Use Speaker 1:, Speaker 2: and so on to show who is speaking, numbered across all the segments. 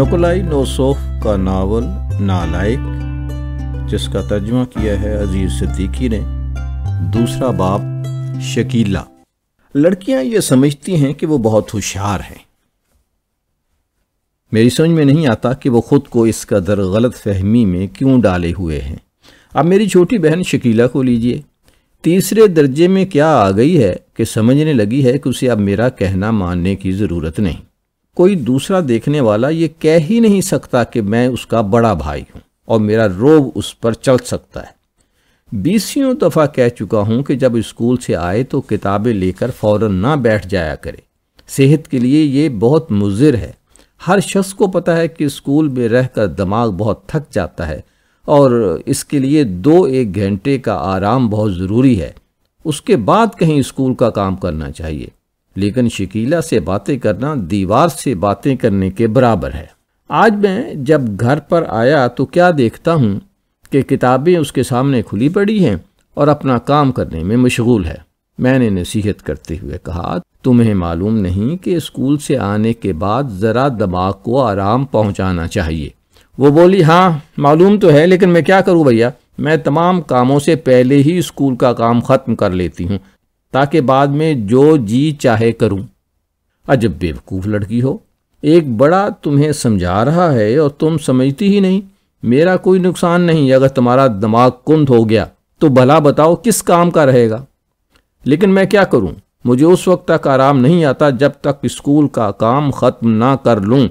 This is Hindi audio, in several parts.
Speaker 1: नकलाई नोसोफ का नावल नालायक जिसका तर्जमा किया है अजीज सिद्दीकी ने दूसरा बाप शकीला लड़कियां ये समझती हैं कि वो बहुत होशियार हैं मेरी समझ में नहीं आता कि वो ख़ुद को इस कदर गलत फहमी में क्यों डाले हुए हैं अब मेरी छोटी बहन शकीला को लीजिए तीसरे दर्जे में क्या आ गई है कि समझने लगी है कि उसे अब मेरा कहना मानने की ज़रूरत नहीं कोई दूसरा देखने वाला ये कह ही नहीं सकता कि मैं उसका बड़ा भाई हूँ और मेरा रोब उस पर चल सकता है बीसियों दफ़ा कह चुका हूँ कि जब स्कूल से आए तो किताबें लेकर फ़ौर ना बैठ जाया करे सेहत के लिए ये बहुत मुजिर है हर शख्स को पता है कि स्कूल में रहकर दिमाग बहुत थक जाता है और इसके लिए दो एक घंटे का आराम बहुत ज़रूरी है उसके बाद कहीं स्कूल का काम करना चाहिए लेकिन शकीला से बातें करना दीवार से बातें करने के बराबर है आज मैं जब घर पर आया तो क्या देखता हूँ कि किताबें उसके सामने खुली पड़ी हैं और अपना काम करने में मशगूल है मैंने नसीहत करते हुए कहा तुम्हें मालूम नहीं कि स्कूल से आने के बाद ज़रा दिमाग को आराम पहुँचाना चाहिए वो बोली हाँ मालूम तो है लेकिन मैं क्या करूँ भैया मैं तमाम कामों से पहले ही स्कूल का काम ख़त्म कर लेती हूँ ताकि बाद में जो जी चाहे करूं अजब बेवकूफ़ लड़की हो एक बड़ा तुम्हें समझा रहा है और तुम समझती ही नहीं मेरा कोई नुकसान नहीं अगर तुम्हारा दिमाग कुंद हो गया तो भला बताओ किस काम का रहेगा लेकिन मैं क्या करूं मुझे उस वक्त तक आराम नहीं आता जब तक स्कूल का काम ख़त्म ना कर लूं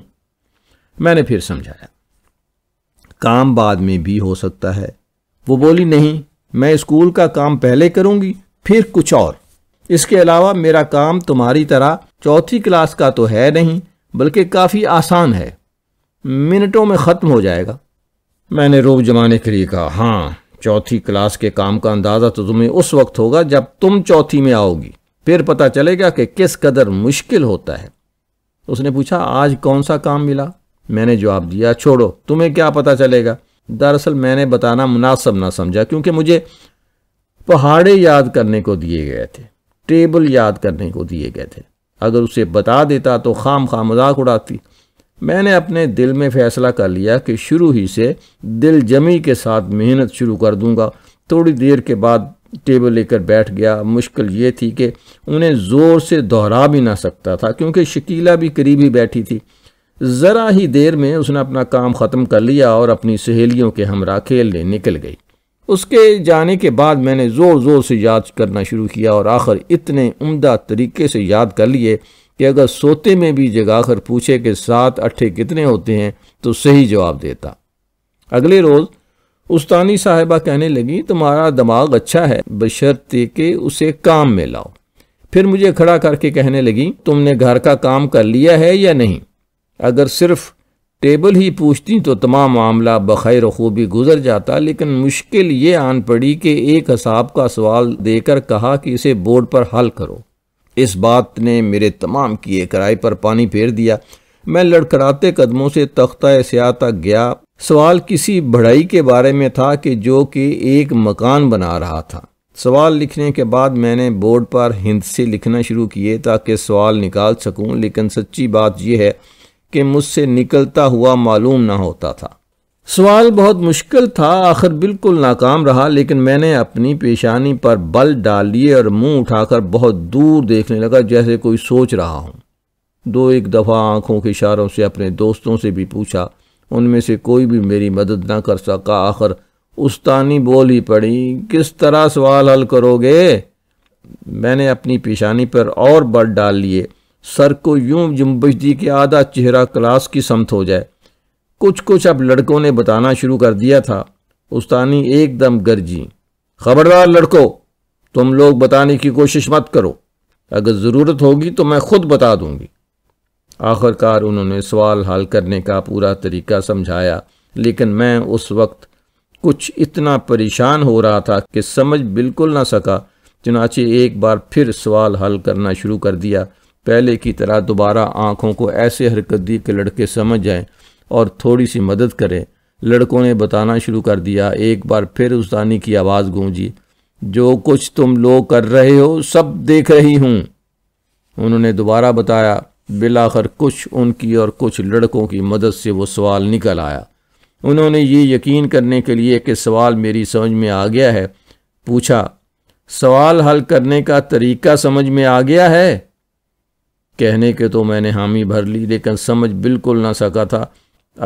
Speaker 1: मैंने फिर समझाया काम बाद में भी हो सकता है वो बोली नहीं मैं स्कूल का काम पहले करूंगी फिर कुछ और इसके अलावा मेरा काम तुम्हारी तरह चौथी क्लास का तो है नहीं बल्कि काफ़ी आसान है मिनटों में ख़त्म हो जाएगा मैंने रोब जमाने के लिए कहा हाँ चौथी क्लास के काम का अंदाज़ा तो तुम्हें उस वक्त होगा जब तुम चौथी में आओगी फिर पता चलेगा कि किस कदर मुश्किल होता है उसने पूछा आज कौन सा काम मिला मैंने जवाब दिया छोड़ो तुम्हें क्या पता चलेगा दरअसल मैंने बताना मुनासब ना समझा क्योंकि मुझे पहाड़े याद करने को दिए गए थे टेबल याद करने को दिए गए थे अगर उसे बता देता तो खाम खाम मजाक उड़ाती मैंने अपने दिल में फैसला कर लिया कि शुरू ही से दिल जमी के साथ मेहनत शुरू कर दूंगा थोड़ी देर के बाद टेबल लेकर बैठ गया मुश्किल ये थी कि उन्हें ज़ोर से दोहरा भी ना सकता था क्योंकि शकीला भी करीब ही बैठी थी ज़रा ही देर में उसने अपना काम ख़त्म कर लिया और अपनी सहेलियों के हमरा खेलने निकल गई उसके जाने के बाद मैंने ज़ोर ज़ोर से याद करना शुरू किया और आखिर इतने उम्दा तरीके से याद कर लिए कि अगर सोते में भी जगाकर पूछे कि सात अट्ठे कितने होते हैं तो सही जवाब देता अगले रोज़ उस्तानी साहिबा कहने लगी तुम्हारा दिमाग अच्छा है बशर्ते कि उसे काम में लाओ फिर मुझे खड़ा करके कहने लगी तुमने घर का काम कर लिया है या नहीं अगर सिर्फ टेबल ही पूछती तो तमाम मामला बखैर खूबी गुजर जाता लेकिन मुश्किल ये आन पड़ी कि एक हिसाब का सवाल देकर कहा कि इसे बोर्ड पर हल करो इस बात ने मेरे तमाम किए कराए पर पानी फेर दिया मैं लड़कराते कदमों से तख्ता स्या तक गया सवाल किसी बढ़ई के बारे में था कि जो कि एक मकान बना रहा था सवाल लिखने के बाद मैंने बोर्ड पर हिंद से लिखना शुरू किए ताकि सवाल निकाल सकूं लेकिन सच्ची बात यह है कि मुझसे निकलता हुआ मालूम ना होता था सवाल बहुत मुश्किल था आखिर बिल्कुल नाकाम रहा लेकिन मैंने अपनी पेशानी पर बल डाल लिए और मुंह उठाकर बहुत दूर देखने लगा जैसे कोई सोच रहा हूँ दो एक दफ़ा आंखों के इशारों से अपने दोस्तों से भी पूछा उनमें से कोई भी मेरी मदद ना कर सका आखिर उस्तानी बोल ही पड़ी किस तरह सवाल हल करोगे मैंने अपनी पेशानी पर और बल डाल लिए सर को यूं जुम्बश दी कि आधा चेहरा क्लास की समत हो जाए कुछ कुछ अब लड़कों ने बताना शुरू कर दिया था उस्तानी एकदम गरजी खबरदार लड़को तुम लोग बताने की कोशिश मत करो अगर ज़रूरत होगी तो मैं खुद बता दूंगी आखिरकार उन्होंने सवाल हल करने का पूरा तरीका समझाया लेकिन मैं उस वक्त कुछ इतना परेशान हो रहा था कि समझ बिल्कुल ना सका चुनाचे एक बार फिर सवाल हल करना शुरू कर दिया पहले की तरह दोबारा आंखों को ऐसे हरकत दी कि लड़के समझ जाएं और थोड़ी सी मदद करें लड़कों ने बताना शुरू कर दिया एक बार फिर उस दानी की आवाज़ गूंजी जो कुछ तुम लोग कर रहे हो सब देख रही हूँ उन्होंने दोबारा बताया बिलाखर कुछ उनकी और कुछ लड़कों की मदद से वो सवाल निकल आया उन्होंने ये यकीन करने के लिए कि सवाल मेरी समझ में आ गया है पूछा सवाल हल करने का तरीका समझ में आ गया है कहने के तो मैंने हामी भर ली लेकिन समझ बिल्कुल ना सका था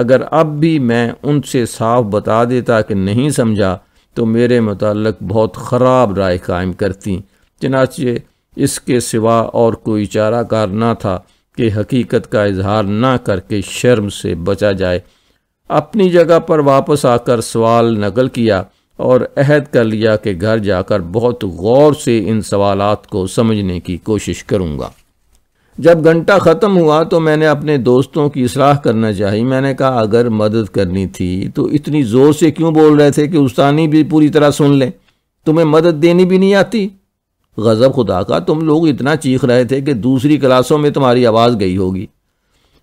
Speaker 1: अगर अब भी मैं उनसे साफ बता देता कि नहीं समझा तो मेरे मतलब बहुत ख़राब राय कायम करती चनाचे इसके सिवा और कोई चारा कार ना था कि हकीकत का इजहार ना करके शर्म से बचा जाए अपनी जगह पर वापस आकर सवाल नकल किया और अहद कर लिया कि घर जाकर बहुत गौर से इन सवालात को समझने की कोशिश करूँगा जब घंटा ख़त्म हुआ तो मैंने अपने दोस्तों की सलाह करना चाहिए मैंने कहा अगर मदद करनी थी तो इतनी ज़ोर से क्यों बोल रहे थे कि उस्तानी भी पूरी तरह सुन लें तुम्हें मदद देनी भी नहीं आती गज़ब खुदा का तुम लोग इतना चीख रहे थे कि दूसरी क्लासों में तुम्हारी आवाज़ गई होगी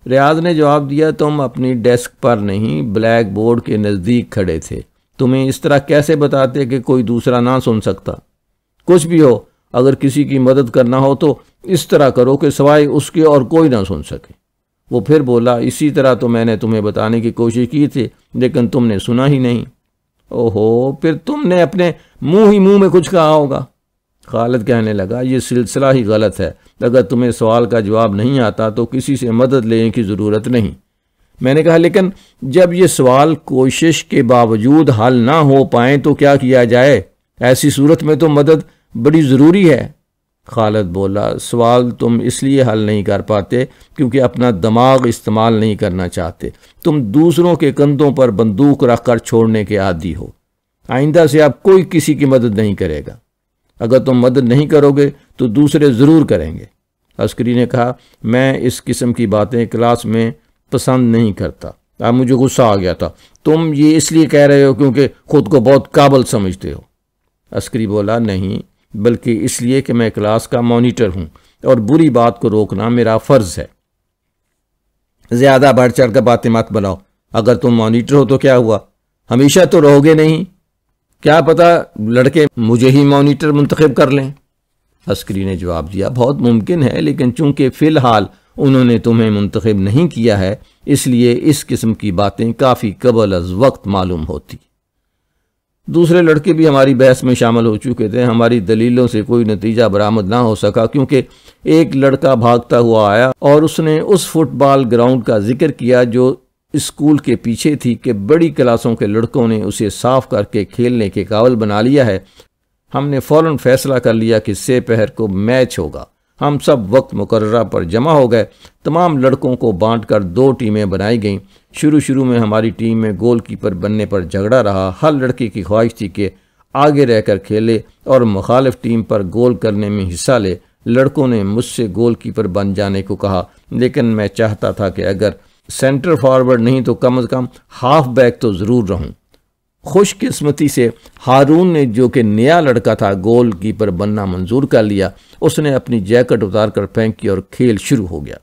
Speaker 1: रियाज ने जवाब दिया तुम अपनी डेस्क पर नहीं ब्लैक बोर्ड के नज़दीक खड़े थे तुम्हें इस तरह कैसे बताते कि कोई दूसरा ना सुन सकता कुछ भी हो अगर किसी की मदद करना हो तो इस तरह करो कि सवाए उसके और कोई ना सुन सके वो फिर बोला इसी तरह तो मैंने तुम्हें बताने की कोशिश की थी लेकिन तुमने सुना ही नहीं ओहो फिर तुमने अपने मुंह ही मुंह में कुछ कहा होगा खालिद कहने लगा ये सिलसिला ही गलत है अगर तुम्हें सवाल का जवाब नहीं आता तो किसी से मदद लेने की ज़रूरत नहीं मैंने कहा लेकिन जब ये सवाल कोशिश के बावजूद हल ना हो पाए तो क्या किया जाए ऐसी सूरत में तो मदद बड़ी ज़रूरी है खालद बोला सवाल तुम इसलिए हल नहीं कर पाते क्योंकि अपना दिमाग इस्तेमाल नहीं करना चाहते तुम दूसरों के कंधों पर बंदूक रख कर छोड़ने के आदि हो आइंदा से आप कोई किसी की मदद नहीं करेगा अगर तुम मदद नहीं करोगे तो दूसरे ज़रूर करेंगे अस्करी ने कहा मैं इस किस्म की बातें क्लास में पसंद नहीं करता अब मुझे गुस्सा आ गया था तुम ये इसलिए कह रहे हो क्योंकि खुद को बहुत काबल समझते हो अस्करी बोला नहीं बल्कि इसलिए कि मैं क्लास का मॉनिटर हूं और बुरी बात को रोकना मेरा फ़र्ज़ है ज़्यादा बढ़ चढ़ कर बातें मत बनाओ अगर तुम मॉनिटर हो तो क्या हुआ हमेशा तो रहोगे नहीं क्या पता लड़के मुझे ही मॉनिटर मुंतखब कर लें अस्करी ने जवाब दिया बहुत मुमकिन है लेकिन चूंकि फ़िलहाल उन्होंने तुम्हें मुंतखब नहीं किया है इसलिए इस किस्म की बातें काफ़ी कबल अज वक्त मालूम होती दूसरे लड़के भी हमारी बहस में शामिल हो चुके थे हमारी दलीलों से कोई नतीजा बरामद ना हो सका क्योंकि एक लड़का भागता हुआ आया और उसने उस फुटबॉल ग्राउंड का जिक्र किया जो स्कूल के पीछे थी कि बड़ी क्लासों के लड़कों ने उसे साफ करके खेलने के काबल बना लिया है हमने फ़ौर फैसला कर लिया कि से पहर को मैच होगा हम सब वक्त मुकर्रा पर जमा हो गए तमाम लड़कों को बांट कर दो टीमें बनाई गईं शुरू शुरू में हमारी टीम में गोलकीपर बनने पर झगड़ा रहा हर लड़के की ख्वाहिश थी कि आगे रहकर खेले और मुखालफ टीम पर गोल करने में हिस्सा ले लड़कों ने मुझसे गोलकीपर बन जाने को कहा लेकिन मैं चाहता था कि अगर सेंटर फॉरवर्ड नहीं तो कम अज़ कम हाफ बैक तो ज़रूर रहूं खुशकिस्मती से हारून ने जो कि नया लड़का था गोल कीपर बनना मंजूर कर लिया उसने अपनी जैकेट उतार कर फेंकी और खेल शुरू हो गया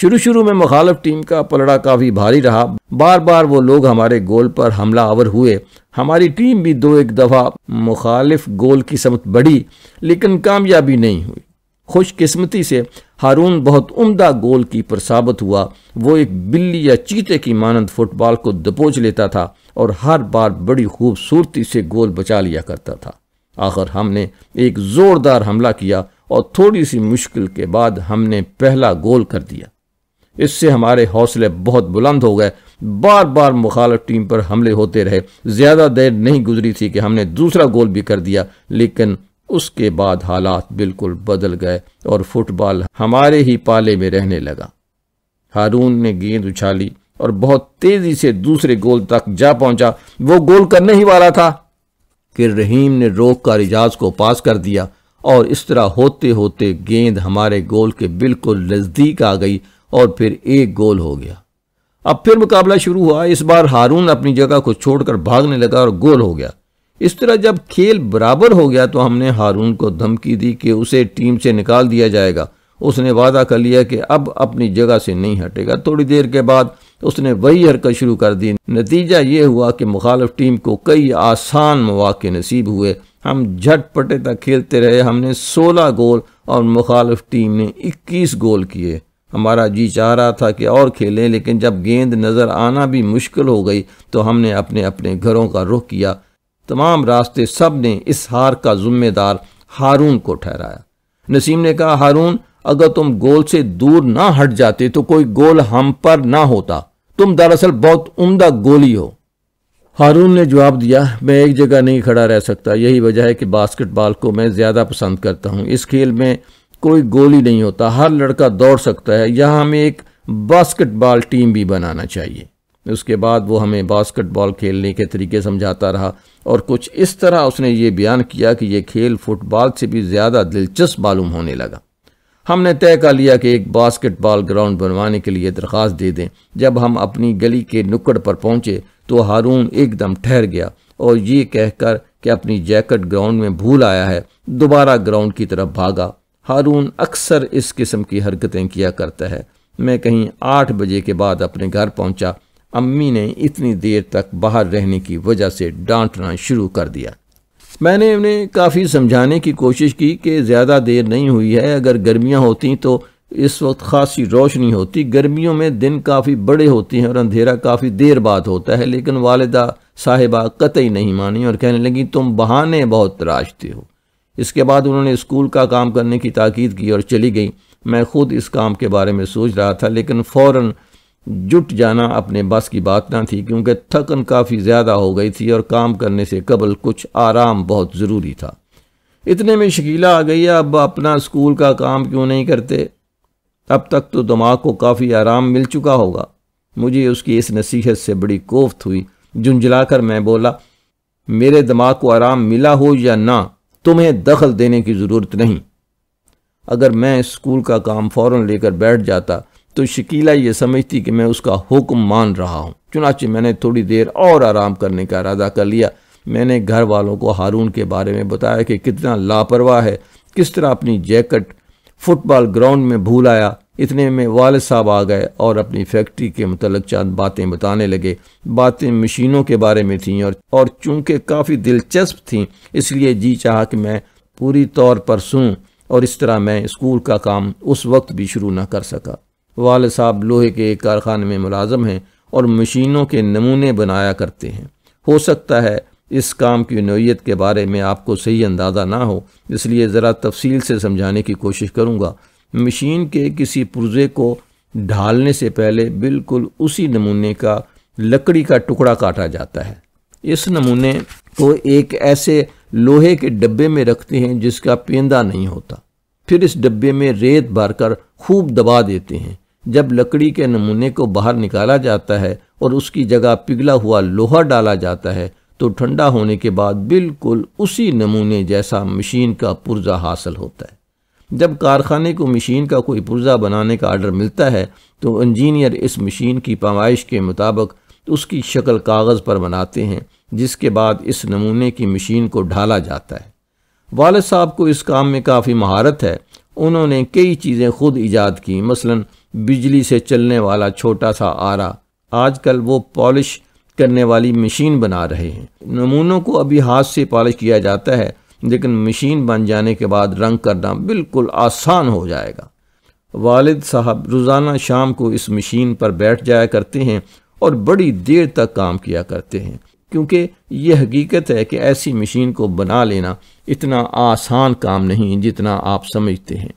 Speaker 1: शुरू शुरू में मुखालफ टीम का पलड़ा काफ़ी भारी रहा बार बार वो लोग हमारे गोल पर हमला आवर हुए हमारी टीम भी दो एक दफ़ा मुखालिफ गोल की समत बढ़ी लेकिन कामयाबी नहीं हुई खुशकिस्मती से हारून बहुत उम्दा गोल कीपर साबित हुआ वो एक बिल्ली या चीते की मानंद फुटबॉल को दबोच लेता था और हर बार बड़ी खूबसूरती से गोल बचा लिया करता था आखिर हमने एक ज़ोरदार हमला किया और थोड़ी सी मुश्किल के बाद हमने पहला गोल कर दिया इससे हमारे हौसले बहुत बुलंद हो गए बार बार मुखालफ टीम पर हमले होते रहे ज़्यादा देर नहीं गुजरी थी कि हमने दूसरा गोल भी कर दिया लेकिन उसके बाद हालात बिल्कुल बदल गए और फुटबॉल हमारे ही पाले में रहने लगा हारून ने गेंद उछाली और बहुत तेज़ी से दूसरे गोल तक जा पहुंचा वो गोल करने ही वाला था कि रहीम ने रोक का रिजाज को पास कर दिया और इस तरह होते होते गेंद हमारे गोल के बिल्कुल नज़दीक आ गई और फिर एक गोल हो गया अब फिर मुकाबला शुरू हुआ इस बार हारून अपनी जगह को छोड़कर भागने लगा और गोल हो गया इस तरह जब खेल बराबर हो गया तो हमने हारून को धमकी दी कि उसे टीम से निकाल दिया जाएगा उसने वादा कर लिया कि अब अपनी जगह से नहीं हटेगा थोड़ी देर के बाद उसने वही हरकत शुरू कर दी नतीजा ये हुआ कि मुखालफ टीम को कई आसान मौाक़े नसीब हुए हम झटपटे तक खेलते रहे हमने 16 गोल और मुखालफ टीम ने 21 गोल किए हमारा जी चाह रहा था कि और खेलें लेकिन जब गेंद नज़र आना भी मुश्किल हो गई तो हमने अपने अपने घरों का रुख किया तमाम रास्ते सब ने इस हार का जिम्मेदार हारून को ठहराया नसीम ने कहा हारून अगर तुम गोल से दूर ना हट जाते तो कोई गोल हम पर ना होता तुम दरअसल बहुत उम्दा गोली हो हारून ने जवाब दिया मैं एक जगह नहीं खड़ा रह सकता यही वजह है कि बास्केटबॉल को मैं ज़्यादा पसंद करता हूँ इस खेल में कोई गोली नहीं होता हर लड़का दौड़ सकता है यहाँ हमें एक बास्केटबॉल टीम भी बनाना चाहिए उसके बाद वो हमें बास्केटबॉल खेलने के तरीके समझाता रहा और कुछ इस तरह उसने ये बयान किया कि ये खेल फुटबॉल से भी ज़्यादा दिलचस्प मालूम होने लगा हमने तय कर लिया कि एक बास्केटबॉल ग्राउंड बनवाने के लिए दरख्वास्त दे दें जब हम अपनी गली के नुक्कड़ पर पहुंचे तो हारून एकदम ठहर गया और ये कहकर कि अपनी जैकेट ग्राउंड में भूल आया है दोबारा ग्राउंड की तरफ भागा हारून अक्सर इस किस्म की हरकतें किया करता है मैं कहीं आठ बजे के बाद अपने घर पहुंचा अम्मी ने इतनी देर तक बाहर रहने की वजह से डांटना शुरू कर दिया मैंने उन्हें काफ़ी समझाने की कोशिश की कि ज़्यादा देर नहीं हुई है अगर गर्मियाँ होती तो इस वक्त खासी रोशनी होती गर्मियों में दिन काफ़ी बड़े होती हैं और अंधेरा काफ़ी देर बाद होता है लेकिन वालदा साहिबा कतई नहीं मानी और कहने लगी तुम बहाने बहुत तराशते हो इसके बाद उन्होंने स्कूल का काम करने की ताकीद की और चली गई मैं खुद इस काम के बारे में सोच रहा था लेकिन फ़ौर जुट जाना अपने बस की बात ना थी क्योंकि थकन काफ़ी ज़्यादा हो गई थी और काम करने से कबल कुछ आराम बहुत ज़रूरी था इतने में शकीला आ गई अब अपना स्कूल का काम क्यों नहीं करते अब तक तो दिमाग को काफ़ी आराम मिल चुका होगा मुझे उसकी इस नसीहत से बड़ी कोफ्त हुई झुंझला कर मैं बोला मेरे दिमाग को आराम मिला हो या ना तुम्हें दखल देने की ज़रूरत नहीं अगर मैं स्कूल का काम फ़ौर लेकर बैठ जाता तो शकीला ये समझती कि मैं उसका हुक्म मान रहा हूँ चुनाचे मैंने थोड़ी देर और आराम करने का इरादा कर लिया मैंने घर वालों को हारून के बारे में बताया कि कितना लापरवाह है किस तरह अपनी जैकेट फुटबॉल ग्राउंड में भूल आया इतने में वाल साहब आ गए और अपनी फैक्ट्री के मतलब चंद बातें बताने लगे बातें मशीनों के बारे में थीं और और चूंकि काफ़ी दिलचस्प थीं इसलिए जी चाह कि मैं पूरी तौर पर सूँ और इस तरह मैं स्कूल का काम उस वक्त भी शुरू ना कर सका वाल साहब लोहे के एक कारखाने में मुलाजम हैं और मशीनों के नमूने बनाया करते हैं हो सकता है इस काम की नोयत के बारे में आपको सही अंदाज़ा ना हो इसलिए ज़रा तफसील से समझाने की कोशिश करूँगा मशीन के किसी पुर्जे को ढालने से पहले बिल्कुल उसी नमूने का लकड़ी का टुकड़ा काटा जाता है इस नमूने को एक ऐसे लोहे के डब्बे में रखते हैं जिसका पेंदा नहीं होता फिर इस डब्बे में रेत भरकर खूब दबा देते हैं जब लकड़ी के नमूने को बाहर निकाला जाता है और उसकी जगह पिघला हुआ लोहा डाला जाता है तो ठंडा होने के बाद बिल्कुल उसी नमूने जैसा मशीन का पुर्जा हासिल होता है जब कारखाने को मशीन का कोई पुर्जा बनाने का आर्डर मिलता है तो इंजीनियर इस मशीन की पैमाइश के मुताबिक उसकी शक्ल कागज़ पर बनाते हैं जिसके बाद इस नमूने की मशीन को ढाला जाता है वालद साहब को इस काम में काफ़ी महारत है उन्होंने कई चीज़ें खुद ईजाद की मसलन बिजली से चलने वाला छोटा सा आरा आजकल वो पॉलिश करने वाली मशीन बना रहे हैं नमूनों को अभी हाथ से पॉलिश किया जाता है लेकिन मशीन बन जाने के बाद रंग करना बिल्कुल आसान हो जाएगा वालिद साहब रोज़ाना शाम को इस मशीन पर बैठ जाया करते हैं और बड़ी देर तक काम किया करते हैं क्योंकि यह हकीकत है कि ऐसी मशीन को बना लेना इतना आसान काम नहीं जितना आप समझते हैं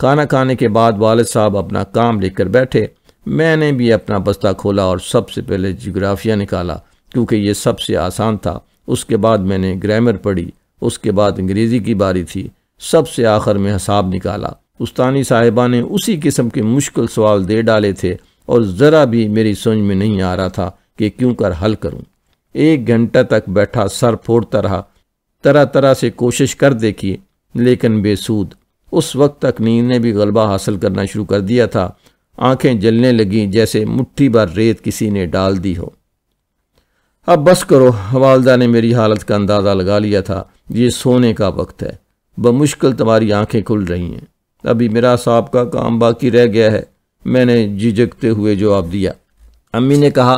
Speaker 1: खाना खाने के बाद वालद साहब अपना काम लेकर बैठे मैंने भी अपना बस्ता खोला और सबसे पहले जोग्राफिया निकाला क्योंकि ये सबसे आसान था उसके बाद मैंने ग्रामर पढ़ी उसके बाद अंग्रेज़ी की बारी थी सबसे आखिर में हिसाब निकाला उस्तानी साहिबा ने उसी किस्म के मुश्किल सवाल दे डाले थे और ज़रा भी मेरी समझ में नहीं आ रहा था कि क्यों कर हल करूं। एक घंटा तक बैठा सर फोड़ता रहा तरह तरह से कोशिश कर देखी लेकिन बेसूद उस वक्त तक नींद ने भी गलबा हासिल करना शुरू कर दिया था आंखें जलने लगीं जैसे मुट्ठी भर रेत किसी ने डाल दी हो अब बस करो वालदा ने मेरी हालत का अंदाज़ा लगा लिया था ये सोने का वक्त है बमुश्किल तुम्हारी आंखें खुल रही हैं अभी मेरा साहब का काम बाकी रह गया है मैंने झिझकते हुए जवाब दिया अम्मी ने कहा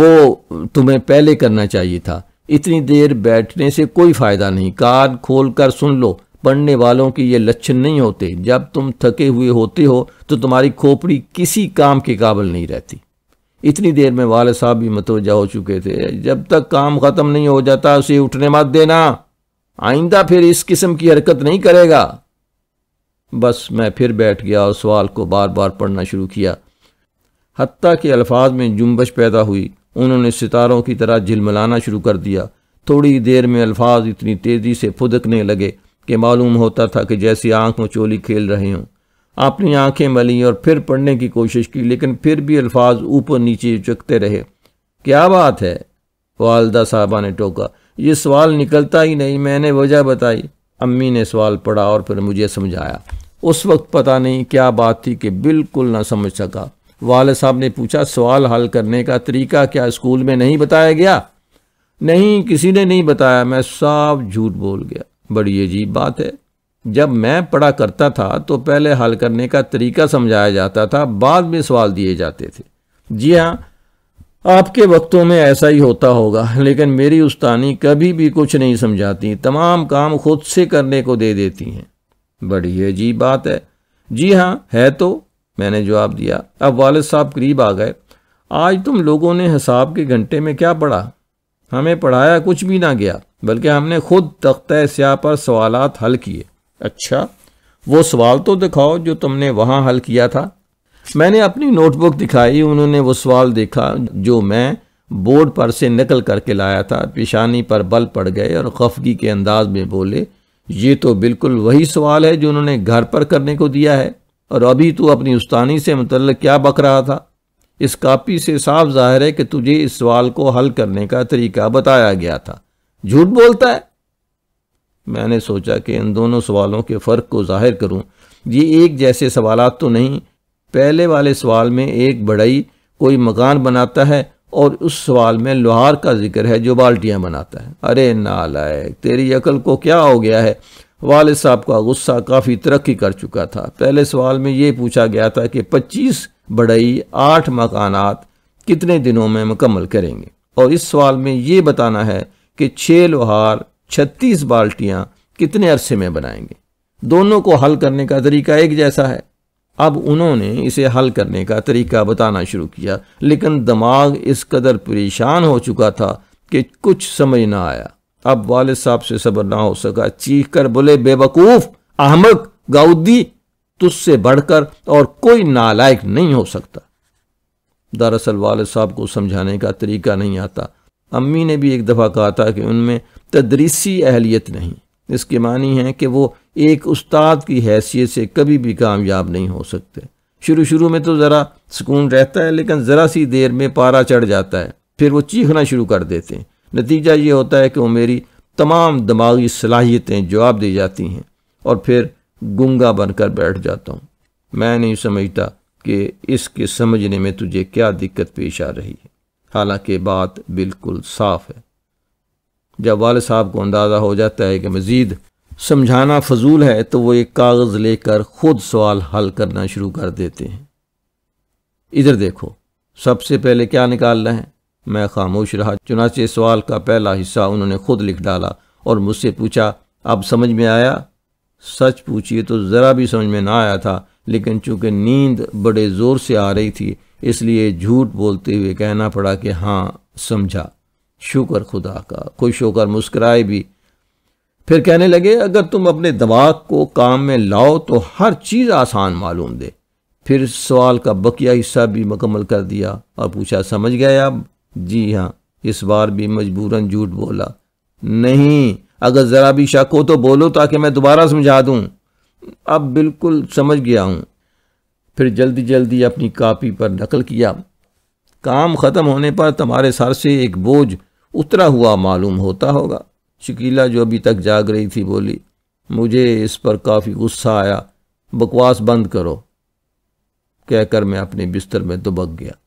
Speaker 1: वो तुम्हें पहले करना चाहिए था इतनी देर बैठने से कोई फ़ायदा नहीं कान खोल कर सुन लो पढ़ने वालों के ये लक्षण नहीं होते जब तुम थके हुए होते हो तो तुम्हारी खोपड़ी किसी काम के काबिल नहीं रहती इतनी देर में वाले साहब भी मतवजा हो चुके थे जब तक काम ख़त्म नहीं हो जाता उसे उठने मत देना आइंदा फिर इस किस्म की हरकत नहीं करेगा बस मैं फिर बैठ गया और सवाल को बार बार पढ़ना शुरू किया हती के अल्फाज में जुम्बश पैदा हुई उन्होंने सितारों की तरह झिलमिलाना शुरू कर दिया थोड़ी देर में अल्फाज इतनी तेज़ी से फुदकने लगे कि मालूम होता था कि जैसी आँख में चोली खेल रहे हों अपनी आंखें मली और फिर पढ़ने की कोशिश की लेकिन फिर भी अल्फाज ऊपर नीचे चुकते रहे क्या बात है वालदा साहबा ने टोका ये सवाल निकलता ही नहीं मैंने वजह बताई अम्मी ने सवाल पढ़ा और फिर मुझे समझाया उस वक्त पता नहीं क्या बात थी कि बिल्कुल ना समझ सका वाल साहब ने पूछा सवाल हल करने का तरीका क्या स्कूल में नहीं बताया गया नहीं किसी ने नहीं बताया मैं साफ झूठ बोल गया बड़ी अजीब बात है जब मैं पढ़ा करता था तो पहले हल करने का तरीका समझाया जाता था बाद में सवाल दिए जाते थे जी हाँ आपके वक्तों में ऐसा ही होता होगा लेकिन मेरी उस्तानी कभी भी कुछ नहीं समझाती तमाम काम खुद से करने को दे देती हैं बड़ी अजीब बात है जी हाँ है तो मैंने जवाब दिया अब वालद साहब करीब आ गए आज तुम लोगों ने हिसाब के घंटे में क्या पढ़ा हमें पढ़ाया कुछ भी ना गया बल्कि हमने खुद तख्त स्याह पर सवालात हल किए अच्छा वो सवाल तो दिखाओ जो तुमने वहाँ हल किया था मैंने अपनी नोटबुक दिखाई उन्होंने वो सवाल देखा जो मैं बोर्ड पर से निकल करके लाया था पेशानी पर बल पड़ गए और खफगी के अंदाज में बोले ये तो बिल्कुल वही सवाल है जो उन्होंने घर पर करने को दिया है और अभी तू अपनी उस्तानी से मुतल क्या बक रहा था इस कापी से साफ जाहिर है कि तुझे इस सवाल को हल करने का तरीका बताया गया था झूठ बोलता है मैंने सोचा कि इन दोनों सवालों के फ़र्क को ज़ाहिर करूं। ये एक जैसे सवाल तो नहीं पहले वाले सवाल में एक बड़ई कोई मकान बनाता है और उस सवाल में लोहार का जिक्र है जो बाल्टियाँ बनाता है अरे नालायक तेरी अकल को क्या हो गया है वाल साहब का गुस्सा काफ़ी तरक्की कर चुका था पहले सवाल में ये पूछा गया था कि पच्चीस बड़ई आठ मकानात कितने दिनों में मुकम्मल करेंगे और इस सवाल में ये बताना है कि छः लोहार छत्तीस बाल्टियां कितने अरसे में बनाएंगे दोनों को हल करने का तरीका एक जैसा है अब उन्होंने इसे हल करने का तरीका बताना शुरू किया लेकिन दिमाग इस कदर परेशान हो चुका था कि कुछ समझ ना आया अब वाले साहब से सब्र ना हो सका चीख कर बोले बेवकूफ अहमक गाउदी तुझसे बढ़कर और कोई नालायक नहीं हो सकता दरअसल वाल साहब को समझाने का तरीका नहीं आता अम्मी ने भी एक दफ़ा कहा था कि उनमें तदरीसी अहलियत नहीं इसके मानी है कि वो एक उस्ताद की हैसियत से कभी भी कामयाब नहीं हो सकते शुरू शुरू में तो ज़रा सुकून रहता है लेकिन ज़रा सी देर में पारा चढ़ जाता है फिर वो चीखना शुरू कर देते हैं नतीजा ये होता है कि वो मेरी तमाम दिमागी सलाहियतें जवाब दी जाती हैं और फिर गंगा बनकर बैठ जाता हूँ मैं नहीं समझता कि इसके समझने में तुझे क्या दिक्कत पेश आ रही है हालांकि बात बिल्कुल साफ है जब वाल साहब को अंदाज़ा हो जाता है कि मज़ीद समझाना फजूल है तो वो एक कागज़ लेकर ख़ुद सवाल हल करना शुरू कर देते हैं इधर देखो सबसे पहले क्या निकालना है मैं खामोश रहा चुनाचे सवाल का पहला हिस्सा उन्होंने खुद लिख डाला और मुझसे पूछा अब समझ में आया सच पूछिए तो ज़रा भी समझ में ना आया था लेकिन चूंकि नींद बड़े ज़ोर से आ रही थी इसलिए झूठ बोलते हुए कहना पड़ा कि हाँ समझा शुक्र खुदा का खुश होकर मुस्कराए भी फिर कहने लगे अगर तुम अपने दिमाग को काम में लाओ तो हर चीज़ आसान मालूम दे फिर सवाल का बकिया हिस्सा भी मुकम्मल कर दिया और पूछा समझ गए अब जी हाँ इस बार भी मजबूरन झूठ बोला नहीं अगर ज़रा भी शक हो तो बोलो ताकि मैं दोबारा समझा दूँ अब बिल्कुल समझ गया हूँ फिर जल्दी जल्दी अपनी कापी पर नकल किया काम ख़त्म होने पर तुम्हारे सर से एक बोझ उतरा हुआ मालूम होता होगा शकीला जो अभी तक जाग रही थी बोली मुझे इस पर काफ़ी गुस्सा आया बकवास बंद करो कहकर मैं अपने बिस्तर में दुबक गया